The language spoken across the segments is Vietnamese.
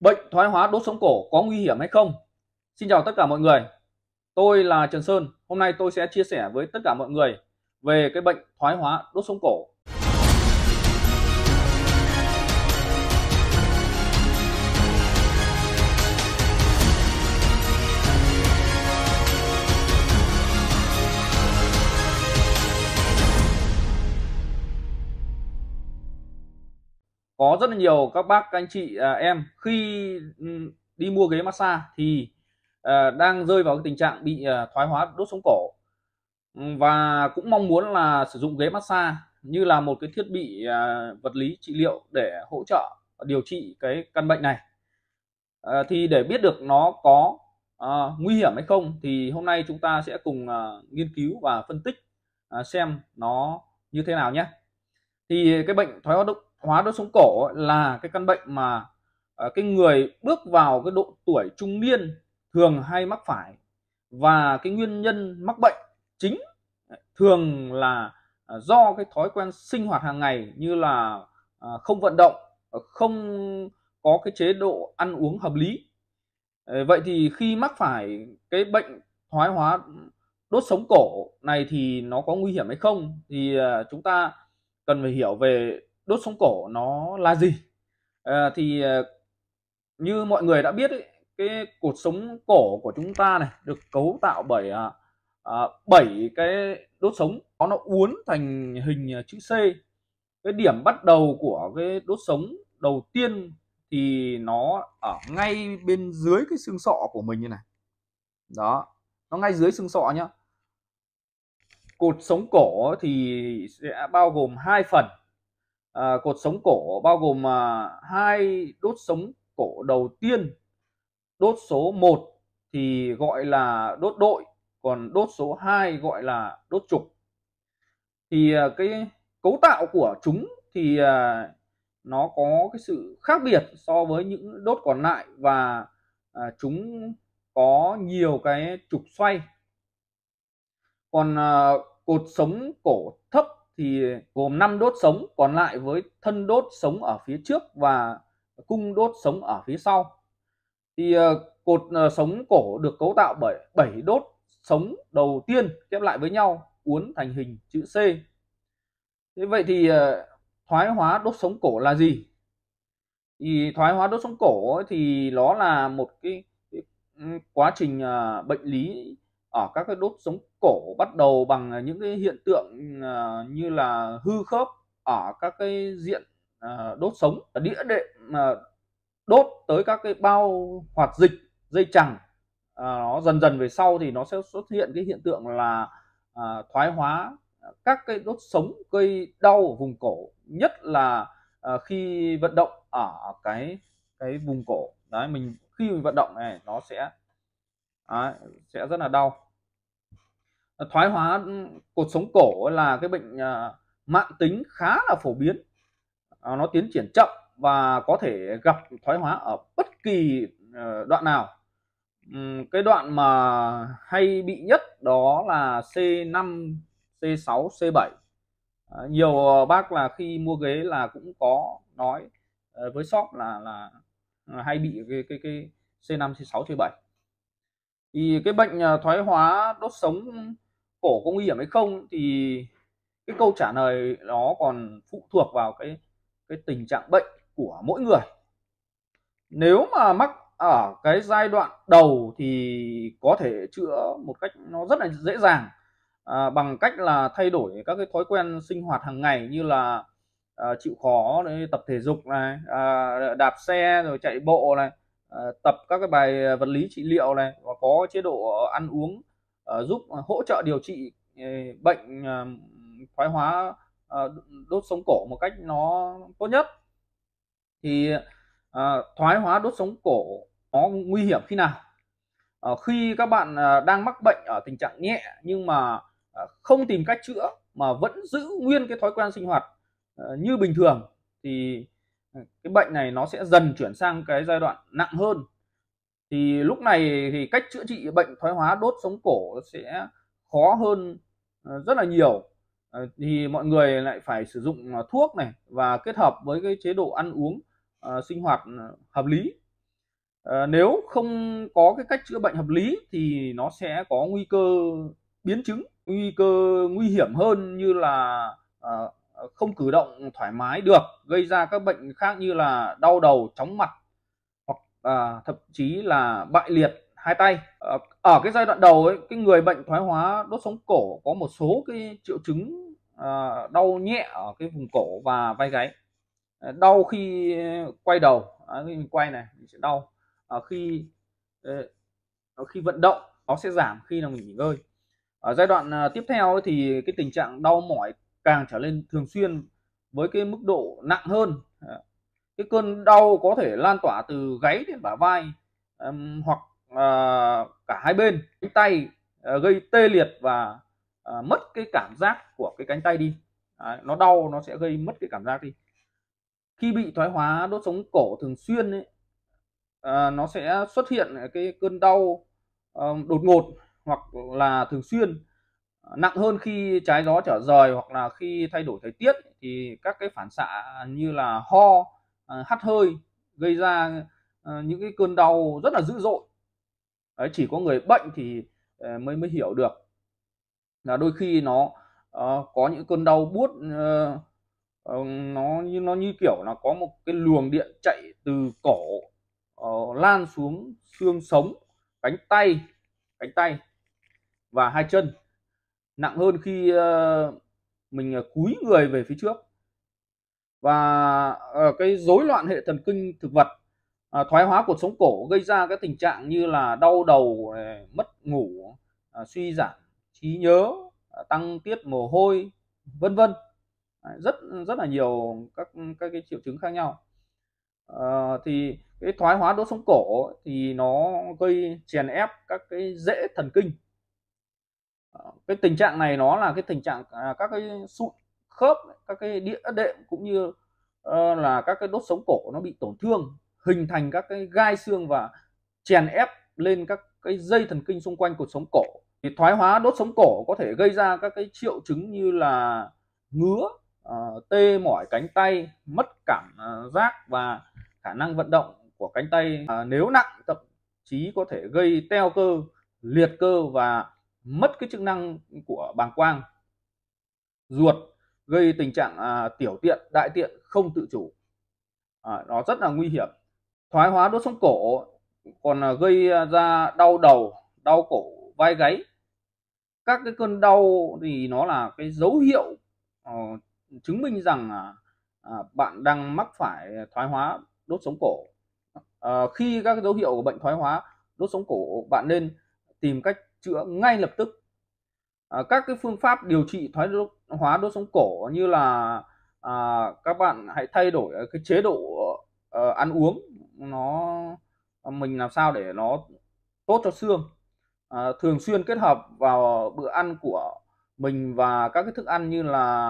Bệnh thoái hóa đốt sống cổ có nguy hiểm hay không? Xin chào tất cả mọi người. Tôi là Trần Sơn. Hôm nay tôi sẽ chia sẻ với tất cả mọi người về cái bệnh thoái hóa đốt sống cổ. có rất là nhiều các bác các anh chị à, em khi ừ, đi mua ghế massage thì à, đang rơi vào cái tình trạng bị à, thoái hóa đốt sống cổ ừ, và cũng mong muốn là sử dụng ghế massage như là một cái thiết bị à, vật lý trị liệu để hỗ trợ điều trị cái căn bệnh này à, thì để biết được nó có à, nguy hiểm hay không thì hôm nay chúng ta sẽ cùng à, nghiên cứu và phân tích à, xem nó như thế nào nhé thì cái bệnh thoái hóa đốt hóa đốt sống cổ là cái căn bệnh mà ờ, cái người bước vào cái độ tuổi trung niên thường hay mắc phải và cái nguyên nhân mắc bệnh chính ờ, thường là ờ, do cái thói quen sinh hoạt hàng ngày như là không vận động không có cái chế độ ăn uống hợp lý vậy thì khi mắc phải cái bệnh thoái hóa đốt sống cổ này thì nó có nguy hiểm hay không thì chúng ta cần phải hiểu về đốt sống cổ nó là gì à, thì ờ, như mọi người đã biết ấy, cái cột sống cổ của chúng ta này được cấu tạo bởi ờ, bảy à, cái đốt sống nó uốn thành hình chữ C cái điểm bắt đầu của cái đốt sống đầu tiên thì nó ở ngay bên dưới cái xương sọ của mình như này đó nó ngay dưới xương sọ nhá cột sống cổ thì sẽ bao gồm hai phần à, cột sống cổ bao gồm à, hai đốt sống cổ đầu tiên đốt số 1 thì gọi là đốt đội còn đốt số 2 gọi là đốt trục thì à, cái cấu tạo của chúng thì à, nó có cái sự khác biệt so với những đốt còn lại và à, chúng có nhiều cái trục xoay còn à, cột sống cổ thấp thì gồm 5 đốt sống còn lại với thân đốt sống ở phía trước và cung đốt sống ở phía sau. Thì ờ, cột ờ, sống cổ được cấu tạo bởi 7 đốt sống đầu tiên ghép lại với nhau uốn thành hình chữ C. Thế vậy thì ờ, thoái hóa đốt sống cổ là gì? Thì thoái hóa đốt sống cổ thì nó là một cái, cái quá trình bệnh lý ở các cái đốt sống cổ bắt đầu bằng những cái hiện tượng ờ, như là hư khớp ở các cái diện ờ, đốt sống đĩa đệm ờ, đốt tới các cái bao hoạt dịch dây chẳng à, nó dần dần về sau thì nó sẽ xuất hiện cái hiện tượng là à, thoái hóa các cái đốt sống gây đau ở vùng cổ nhất là à, khi vận động ở cái cái vùng cổ đấy mình khi mình vận động này nó sẽ à, sẽ rất là đau Ờ, thoái hóa ừ, cột sống cổ là cái bệnh ờ, mạng tính khá là phổ biến ờ, nó tiến triển chậm và có thể gặp thoái hóa ở bất kỳ đoạn nào ừ, cái đoạn mà hay bị nhất đó là C5 C6 C7 nhiều bác là khi mua ghế là cũng có nói với shop là là hay bị cái cái cái C5 C6 C7 thì cái bệnh thoái hóa đốt sống cổ có nguy hiểm hay không thì cái câu trả lời nó còn phụ thuộc vào cái cái tình trạng bệnh của mỗi người nếu mà mắc ở cái giai đoạn đầu thì có thể chữa một cách nó rất là dễ dàng à, bằng cách là thay đổi các cái thói quen sinh hoạt hàng ngày như là à, chịu khó đấy, tập thể dục này à, đạp xe rồi chạy bộ này à, tập các cái bài vật lý trị liệu này và có chế độ ăn uống Ờ, giúp ờ, hỗ trợ điều trị ờ, bệnh thoái hóa đốt sống cổ một cách nó tốt nhất thì thoái hóa đốt sống cổ nó nguy hiểm khi nào khi các bạn đang mắc bệnh ở tình trạng nhẹ nhưng mà không tìm cách chữa mà vẫn giữ nguyên cái thói quen sinh hoạt như bình thường thì ừ, cái bệnh này nó sẽ dần chuyển sang cái giai đoạn nặng hơn thì lúc này thì cách chữa trị bệnh thoái hóa đốt sống cổ sẽ khó hơn ờ, rất là nhiều ờ, thì mọi người lại phải sử dụng ờ, thuốc này và kết hợp với cái chế độ ăn uống sinh hoạt hợp lý nếu không có cái cách chữa bệnh hợp lý thì nó sẽ có nguy cơ biến chứng nguy cơ nguy hiểm hơn như là không cử động thoải mái được gây ra các bệnh khác như là đau đầu chóng mặt à, thậm chí là bại liệt hai tay à, ở cái giai đoạn đầu ấy cái người bệnh thoái hóa đốt sống cổ có một số cái triệu chứng à, đau nhẹ ở cái vùng cổ và vai gáy à, đau khi quay đầu à, mình quay này mình sẽ đau à, khi à, khi vận động nó sẽ giảm khi là mình nghỉ ngơi ở giai đoạn à, tiếp theo ấy, thì cái tình trạng đau mỏi càng trở lên thường xuyên với cái mức độ nặng hơn cái cơn đau có thể lan tỏa từ gáy đến bả vai um, hoặc uh, cả hai bên cánh tay uh, gây tê liệt và uh, mất cái cảm giác của cái cánh tay đi à, nó đau nó sẽ gây mất cái cảm giác đi khi bị thoái hóa đốt sống cổ thường xuyên ấy, à, nó sẽ xuất hiện cái cơn đau um, đột ngột hoặc là thường xuyên nặng hơn khi trái gió trở rời hoặc là khi thay đổi thời tiết thì các cái phản xạ như là ho Ờ, hắt hơi gây ra ờ, những cái cơn đau rất là dữ dội Đấy, chỉ có người bệnh thì ờ, mới mới hiểu được là đôi khi nó uh, có những cơn đau buốt uh, uh, nó như nó như kiểu là có một cái luồng điện chạy từ cổ uh, lan xuống xương sống cánh tay cánh tay và hai chân nặng hơn khi uh, mình cúi người về phía trước và ờ, cái rối loạn hệ thần kinh thực vật à, thoái hóa cột sống cổ gây ra cái tình trạng như là đau đầu ờ, mất ngủ à, suy giảm trí nhớ à, tăng tiết mồ hôi vân vân rất rất là nhiều các các cái triệu chứng khác nhau à, thì cái thoái hóa đốt sống cổ thì nó gây chèn ép các cái rễ thần kinh cái tình trạng này nó là cái tình trạng à, các cái sụn khớp các cái đĩa đệm cũng như uh, là các cái đốt sống cổ nó bị tổn thương hình thành các cái gai xương và chèn ép lên các cái dây thần kinh xung quanh cột sống cổ thì thoái hóa đốt sống cổ có thể gây ra các cái triệu chứng như là ngứa uh, tê mỏi cánh tay mất cảm uh, giác và khả năng vận động của cánh tay uh, nếu nặng thậm chí có thể gây teo cơ liệt cơ và mất cái chức năng của bàng quang ruột gây tình trạng à, tiểu tiện đại tiện không tự chủ à, nó rất là nguy hiểm thoái hóa đốt sống cổ còn à, gây ra đau đầu đau cổ vai gáy các cái cơn đau thì nó là cái dấu hiệu à, chứng minh rằng à, à, bạn đang mắc phải thoái hóa đốt sống cổ à, khi các dấu hiệu của bệnh thoái hóa đốt sống cổ bạn nên tìm cách chữa ngay lập tức à, các cái phương pháp điều trị thoái đốt hóa đốt sống cổ như là à, các bạn hãy thay đổi ờ, cái chế độ uh, ăn uống nó mình làm sao để nó tốt cho xương à, thường xuyên kết hợp vào bữa ăn của mình và các cái thức ăn như là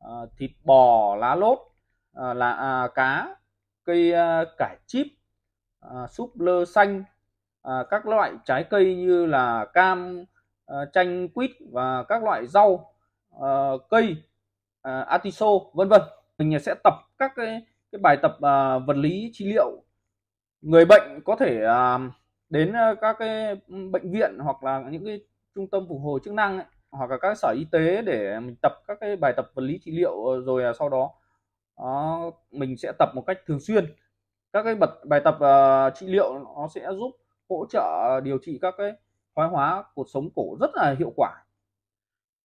à, thịt bò lá lốt à, là à, cá cây à, cải chip à, súp lơ xanh à, các loại trái cây như là cam à, chanh quýt và các loại rau Ờ, cây uh, artiso vân vân mình sẽ tập các cái, cái bài tập uh, vật lý trị liệu người bệnh có thể uh, đến các cái bệnh viện hoặc là những cái trung tâm phục hồi chức năng ấy, hoặc là các sở y tế để mình tập các cái bài tập vật lý trị liệu rồi sau đó uh, mình sẽ tập một cách thường xuyên các cái bật bài tập uh, trị liệu nó sẽ giúp hỗ trợ điều trị các cái thoái hóa cuộc sống cổ rất là hiệu quả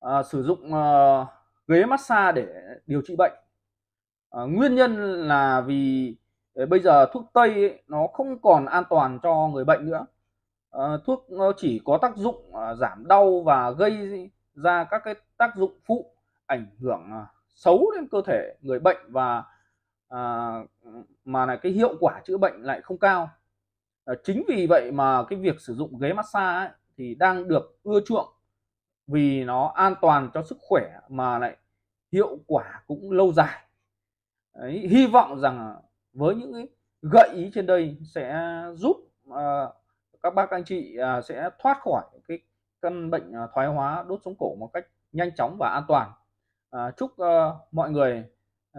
à, sử dụng à, ghế massage để điều trị bệnh à, nguyên nhân là vì bây giờ thuốc tây ấy, nó không còn an toàn cho người bệnh nữa à, thuốc nó chỉ có tác dụng à, giảm đau và gây ra các cái tác dụng phụ ảnh hưởng à, xấu đến cơ thể người bệnh và à, mà là cái hiệu quả chữa bệnh lại không cao à, chính vì vậy mà cái việc sử dụng ghế massage ấy, thì đang được ưa chuộng vì nó an toàn cho sức khỏe mà lại hiệu quả cũng lâu dài Đấy, hy vọng rằng với những gợi ý trên đây sẽ giúp uh, các bác anh chị uh, sẽ thoát khỏi cái căn bệnh uh, thoái hóa đốt sống cổ một cách nhanh chóng và an toàn uh, chúc uh, mọi người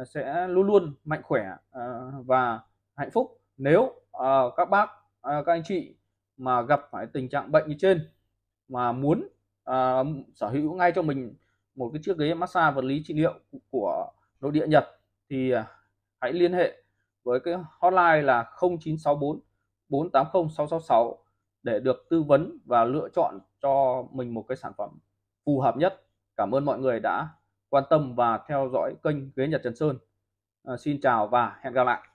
uh, sẽ luôn luôn mạnh khỏe uh, và hạnh phúc nếu uh, các bác uh, các anh chị mà gặp phải tình trạng bệnh như trên mà muốn uh, sở hữu ngay cho mình một cái chiếc ghế massage vật lý trị liệu của nội địa Nhật thì uh, hãy liên hệ với cái hotline là 0964 480 666 để được tư vấn và lựa chọn cho mình một cái sản phẩm phù hợp nhất. Cảm ơn mọi người đã quan tâm và theo dõi kênh Ghế Nhật Trần Sơn. À, xin chào và hẹn gặp lại.